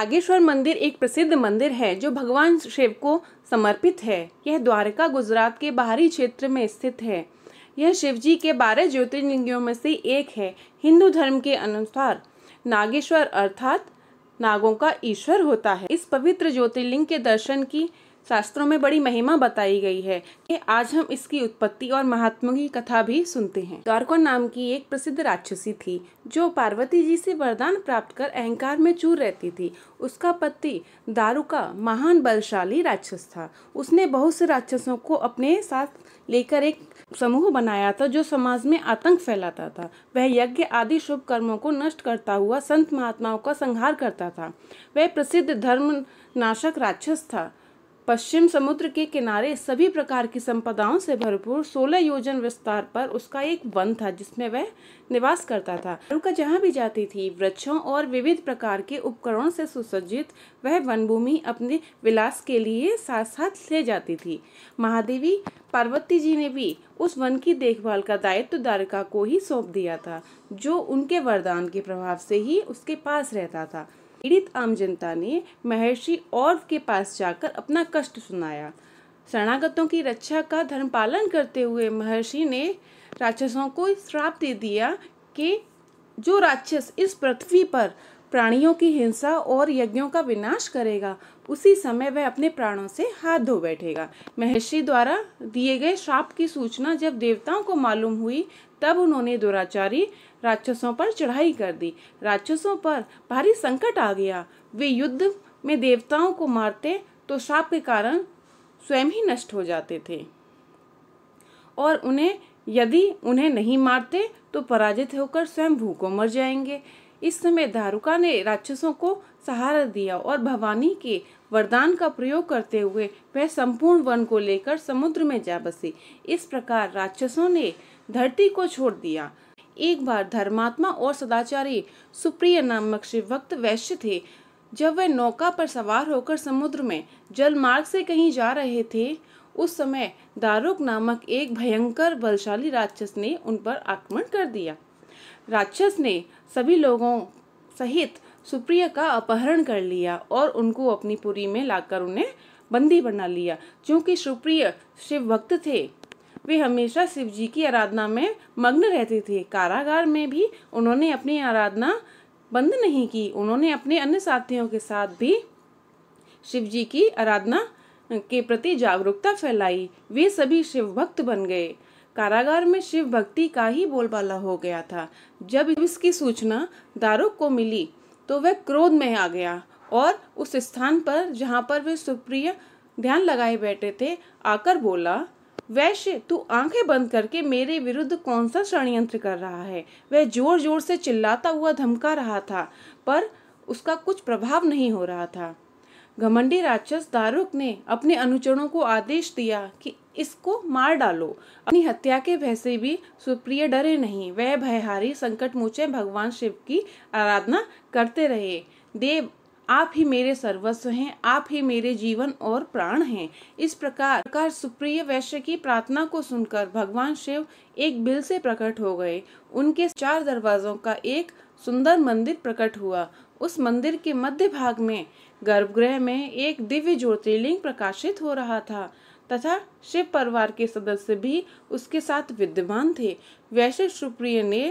नागेश्वर मंदिर एक प्रसिद्ध मंदिर है जो भगवान शिव को समर्पित है यह द्वारका गुजरात के बाहरी क्षेत्र में स्थित है यह शिव जी के बारह ज्योतिर्लिंगों में से एक है हिंदू धर्म के अनुसार नागेश्वर अर्थात नागों का ईश्वर होता है इस पवित्र ज्योतिर्लिंग के दर्शन की शास्त्रों में बड़ी महिमा बताई गई है कि आज हम इसकी उत्पत्ति और महात्मा की कथा भी सुनते हैं द्वारका नाम की एक प्रसिद्ध राक्षसी थी जो पार्वती जी से वरदान प्राप्त कर अहंकार में चूर रहती थी उसका पति दारुका महान बलशाली राक्षस था उसने बहुत से राक्षसों को अपने साथ लेकर एक समूह बनाया था जो समाज में आतंक फैलाता था वह यज्ञ आदि शुभ कर्मों को नष्ट करता हुआ संत महात्माओं का संहार करता था वह प्रसिद्ध धर्म नाशक राक्षस था पश्चिम समुद्र के किनारे सभी प्रकार की संपदाओं से भरपूर सोलह योजन विस्तार पर उसका एक वन था जिसमें वह निवास करता था उनका जहाँ भी जाती थी वृक्षों और विविध प्रकार के उपकरणों से सुसज्जित वह वनभूमि अपने विलास के लिए साथ साथ ले जाती थी महादेवी पार्वती जी ने भी उस वन की देखभाल का दायित्व तो द्वारका को ही सौंप दिया था जो उनके वरदान के प्रभाव से ही उसके पास रहता था पीड़ित आम जनता ने महर्षि और के पास जाकर अपना कष्ट सुनाया शरणागतों की रक्षा का धर्म पालन करते हुए महर्षि ने राक्षसों को श्राप दे दिया कि जो राक्षस इस पृथ्वी पर प्राणियों की हिंसा और यज्ञों का विनाश करेगा उसी समय वह अपने प्राणों से हाथ धो बैठेगा महर्षि द्वारा दिए गए श्राप की सूचना जब देवताओं को मालूम हुई तब उन्होंने दुराचारी राक्षसों पर चढ़ाई कर दी राक्षसों पर भारी संकट आ गया वे युद्ध में देवताओं को मारते तो श्राप के कारण स्वयं ही नष्ट हो जाते थे और उन्हें यदि उन्हें नहीं मारते तो पराजित होकर स्वयं भूखों मर जाएंगे इस समय दारुका ने राक्षसों को सहारा दिया और भवानी के वरदान का प्रयोग करते हुए वह संपूर्ण वन को लेकर समुद्र में जा बसी इस प्रकार राक्षसों ने धरती को छोड़ दिया एक बार धर्मात्मा और सदाचारी सुप्रिय नामक शिवभक्त वैश्य थे जब वे नौका पर सवार होकर समुद्र में जल मार्ग से कहीं जा रहे थे उस समय दारुक नामक एक भयंकर बलशाली राक्षस ने उन पर आक्रमण कर दिया राक्षस ने सभी लोगों सहित सुप्रिया का अपहरण कर लिया और उनको अपनी पुरी में लाकर उन्हें बंदी बना लिया क्योंकि सुप्रिय शिव भक्त थे वे हमेशा शिव जी की आराधना में मग्न रहते थे कारागार में भी उन्होंने अपनी आराधना बंद नहीं की उन्होंने अपने अन्य साथियों के साथ भी शिव जी की आराधना के प्रति जागरूकता फैलाई वे सभी शिव भक्त बन गए कारागार में शिव भक्ति का ही बोलबाला हो गया था जब इसकी सूचना दारुक को मिली तो वह क्रोध में आ गया और उस स्थान पर जहाँ पर वे सुप्रिय ध्यान लगाए बैठे थे आकर बोला वैश्य तू आंखें बंद करके मेरे विरुद्ध कौन सा षडयंत्र कर रहा है वह जोर जोर से चिल्लाता हुआ धमका रहा था पर उसका कुछ प्रभाव नहीं हो रहा था घमंडी राक्षस दारुक ने अपने अनुचरों को आदेश दिया कि इसको मार डालो अपनी हत्या के भय से भी सुप्रिय डरे नहीं वह भयहारी संकट मोचे भगवान शिव की आराधना करते रहे देव आप ही मेरे सर्वस्व हैं आप ही मेरे जीवन और प्राण हैं इस प्रकार प्रकार सुप्रिय वैश्य की प्रार्थना को सुनकर भगवान शिव एक बिल से प्रकट हो गए उनके चार दरवाजों का एक सुंदर मंदिर प्रकट हुआ उस मंदिर के मध्य भाग में गर्भगृह में एक दिव्य ज्योतिर्लिंग प्रकाशित हो रहा था तथा शिव परिवार के सदस्य भी उसके साथ विद्यमान थे वैश्य सुप्रिय ने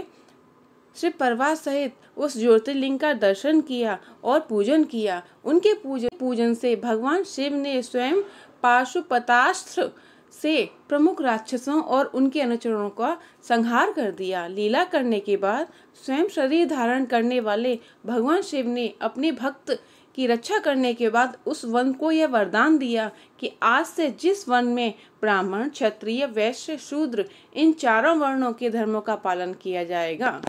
शिव परिवार सहित उस ज्योतिर्लिंग का दर्शन किया और पूजन किया उनके पूजन पूजन से भगवान शिव ने स्वयं पाशुपतास्त्र से प्रमुख राक्षसों और उनके अनुचरों का संहार कर दिया लीला करने के बाद स्वयं शरीर धारण करने वाले भगवान शिव ने अपने भक्त की रक्षा करने के बाद उस वन को यह वरदान दिया कि आज से जिस वन में ब्राह्मण क्षत्रिय वैश्य शूद्र इन चारों वर्णों के धर्मों का पालन किया जाएगा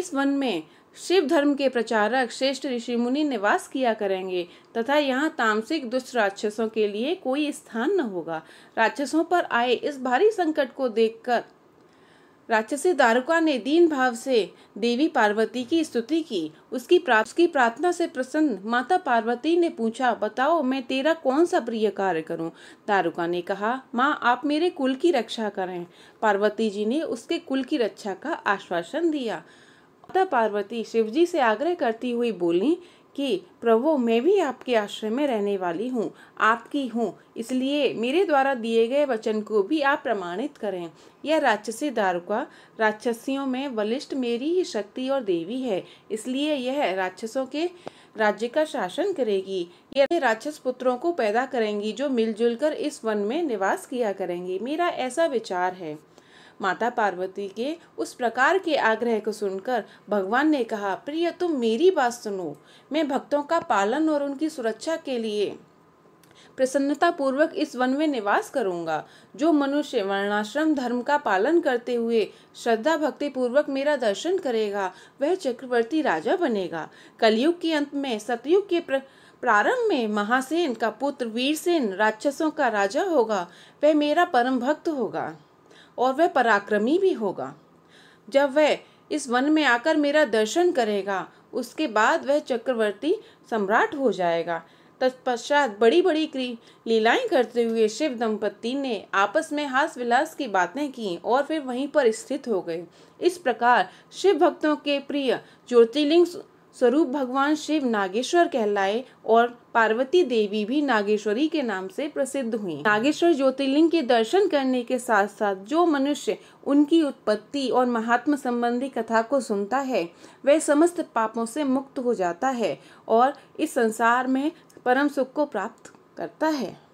इस वन में शिव धर्म के प्रचारक श्रेष्ठ ऋषि मुनि निवास किया करेंगे तथा यहाँ तामसिक दुष्ट राक्षसों के लिए कोई स्थान न होगा राक्षसों पर आए इस भारी संकट को देखकर राक्षसी दारुका ने दीन भाव से देवी पार्वती की स्तुति की उसकी प्रा, उसकी प्रार्थना से प्रसन्न माता पार्वती ने पूछा बताओ मैं तेरा कौन सा प्रिय कार्य करूं? दारुका ने कहा माँ आप मेरे कुल की रक्षा करें पार्वती जी ने उसके कुल की रक्षा का आश्वासन दिया माता पार्वती शिवजी से आग्रह करती हुई बोली कि प्रभु मैं भी आपके आश्रम में रहने वाली हूँ आपकी हूँ इसलिए मेरे द्वारा दिए गए वचन को भी आप प्रमाणित करें यह राक्षसी दारुका राक्षसियों में वलिष्ठ मेरी ही शक्ति और देवी है इसलिए यह राक्षसों के राज्य का शासन करेगी यह राक्षस पुत्रों को पैदा करेंगी जो मिलजुल कर इस वन में निवास किया करेंगी मेरा ऐसा विचार है माता पार्वती के उस प्रकार के आग्रह को सुनकर भगवान ने कहा प्रिय तुम मेरी बात सुनो मैं भक्तों का पालन और उनकी सुरक्षा के लिए प्रसन्नता पूर्वक इस वन में निवास करूंगा जो मनुष्य वर्णाश्रम धर्म का पालन करते हुए श्रद्धा भक्ति पूर्वक मेरा दर्शन करेगा वह चक्रवर्ती राजा बनेगा कलयुग के अंत में सतयुग के प्र... प्रारंभ में महासेन का पुत्र वीरसेन राक्षसों का राजा होगा वह मेरा परम भक्त होगा और वह पराक्रमी भी होगा जब वह इस वन में आकर मेरा दर्शन करेगा उसके बाद वह चक्रवर्ती सम्राट हो जाएगा तत्पश्चात बड़ी बड़ी लीलाएं करते हुए शिव दंपति ने आपस में हास विलास की बातें की और फिर वहीं पर स्थित हो गए इस प्रकार शिव भक्तों के प्रिय ज्योतिर्लिंग स्वरूप भगवान शिव नागेश्वर कहलाए और पार्वती देवी भी नागेश्वरी के नाम से प्रसिद्ध हुई नागेश्वर ज्योतिर्लिंग के दर्शन करने के साथ साथ जो मनुष्य उनकी उत्पत्ति और महात्म संबंधी कथा को सुनता है वह समस्त पापों से मुक्त हो जाता है और इस संसार में परम सुख को प्राप्त करता है